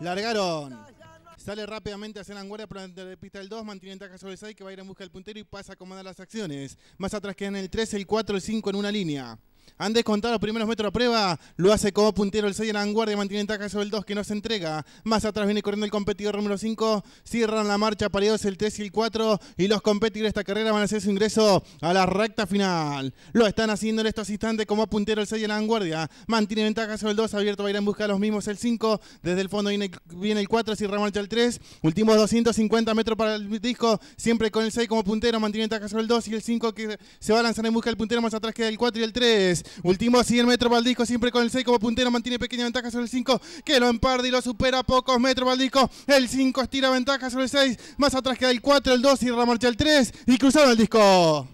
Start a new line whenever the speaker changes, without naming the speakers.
Largaron.
Sale rápidamente hacia la guardia por la pista del 2, mantiene ventaja sobre el que va a ir en busca del puntero y pasa a comandar las acciones. Más atrás quedan el 3, el 4, el 5 en una línea han descontado los primeros metros a prueba, lo hace como puntero el 6 en la vanguardia, mantiene ventaja sobre el 2 que no se entrega. Más atrás viene corriendo el competidor número 5, cierran la marcha paridos el 3 y el 4 y los competidores de esta carrera van a hacer su ingreso a la recta final. Lo están haciendo en estos instantes como puntero el 6 en la vanguardia, mantiene ventaja sobre el 2, abierto va a ir en busca de los mismos el 5, desde el fondo viene, el 4, cierra marcha el 3, últimos 250 metros para el disco, siempre con el 6 como puntero, mantiene ventaja sobre el 2 y el 5 que se va a lanzar en busca del puntero, más atrás queda el 4 y el 3. Último así, 100 Metro Valdisco, siempre con el 6 como puntero, mantiene pequeña ventaja sobre el 5, que lo emparda y lo supera a pocos metros Valdisco. El 5 estira ventaja sobre el 6, más atrás queda el 4, el 2 y marcha el 3 y cruzaron el disco.